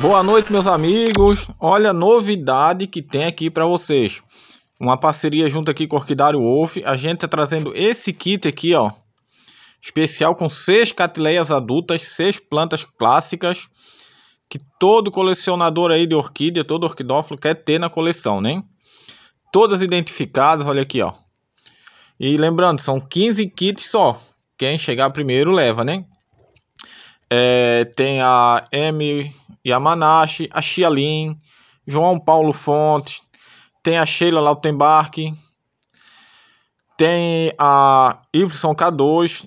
Boa noite, meus amigos. Olha novidade que tem aqui para vocês. Uma parceria junto aqui com o Orquidário Wolf. A gente tá trazendo esse kit aqui, ó. Especial com seis catileias adultas, seis plantas clássicas que todo colecionador aí de orquídea, todo orquidófilo quer ter na coleção, né? Todas identificadas, olha aqui, ó. E lembrando, são 15 kits só. Quem chegar primeiro leva, né? é, tem a M Yamanashi, a Xia Lin, João Paulo Fontes, tem a Sheila Lautenbach, tem a yk K2,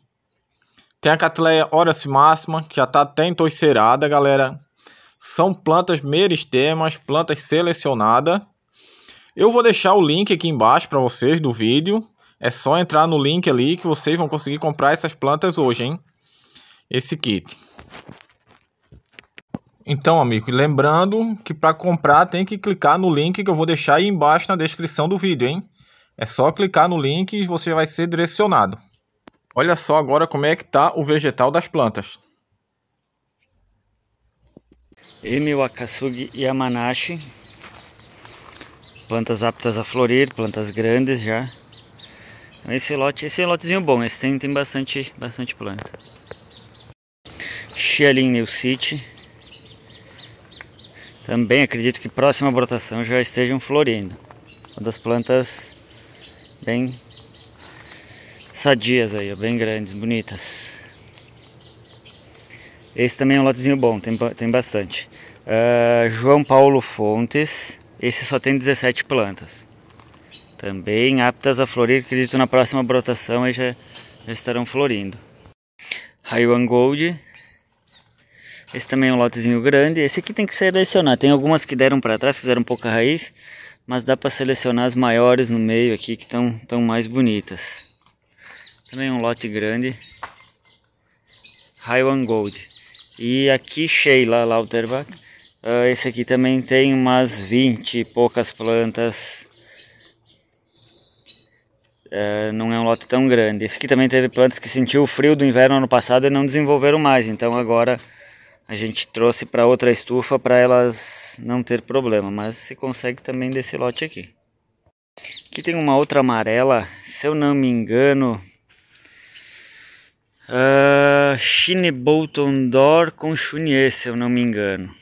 tem a Catleia Horace Máxima, que já está até entoiceirada, galera. São plantas meristemas, plantas selecionadas. Eu vou deixar o link aqui embaixo para vocês do vídeo. É só entrar no link ali que vocês vão conseguir comprar essas plantas hoje, hein? Esse kit. Então, amigo, lembrando que para comprar tem que clicar no link que eu vou deixar aí embaixo na descrição do vídeo, hein? É só clicar no link e você vai ser direcionado. Olha só agora como é que tá o vegetal das plantas. Emi Wakasugi Yamanashi. Plantas aptas a florir, plantas grandes já. Esse lote, esse lotezinho bom, esse tem, tem bastante, bastante planta. Xialin New City. Também acredito que próxima brotação já estejam florindo. Uma das plantas bem sadias aí, ó, bem grandes, bonitas. Esse também é um lotezinho bom, tem, tem bastante. Uh, João Paulo Fontes, esse só tem 17 plantas. Também aptas a florir, acredito na próxima brotação e já, já estarão florindo. Raiwan Gold, esse também é um lotezinho grande. Esse aqui tem que selecionar. Tem algumas que deram para trás, fizeram pouca raiz. Mas dá para selecionar as maiores no meio aqui que estão tão mais bonitas. Também é um lote grande. one Gold. E aqui Sheila Lauterbach. Uh, esse aqui também tem umas 20 e poucas plantas. Uh, não é um lote tão grande. Esse aqui também teve plantas que sentiu o frio do inverno ano passado e não desenvolveram mais. Então agora a gente trouxe para outra estufa para elas não ter problema, mas se consegue também desse lote aqui. Aqui tem uma outra amarela, se eu não me engano, uh, ah, Chine Bolton Door com Chunier, se eu não me engano.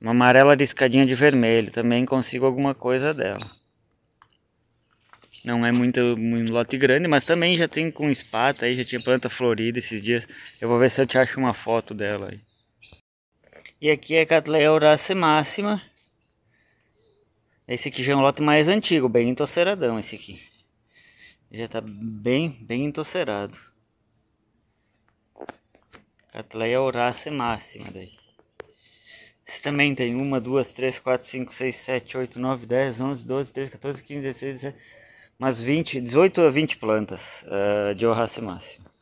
Uma amarela de escadinha de vermelho, também consigo alguma coisa dela. Não é muito, muito lote grande, mas também já tem com espata aí, já tinha planta florida esses dias. Eu vou ver se eu te acho uma foto dela aí. E aqui é a Catleya Horácea Máxima. Esse aqui já é um lote mais antigo, bem entoceiradão esse aqui. Já está bem, bem entoceirado. Catleia Horácea Máxima daí. Esse também tem 1, 2, 3, 4, 5, 6, 7, 8, 9, 10, 11, 12, 13, 14, 15, 16, 17, umas 20, 18 a 20 plantas uh, de Horácea Máxima.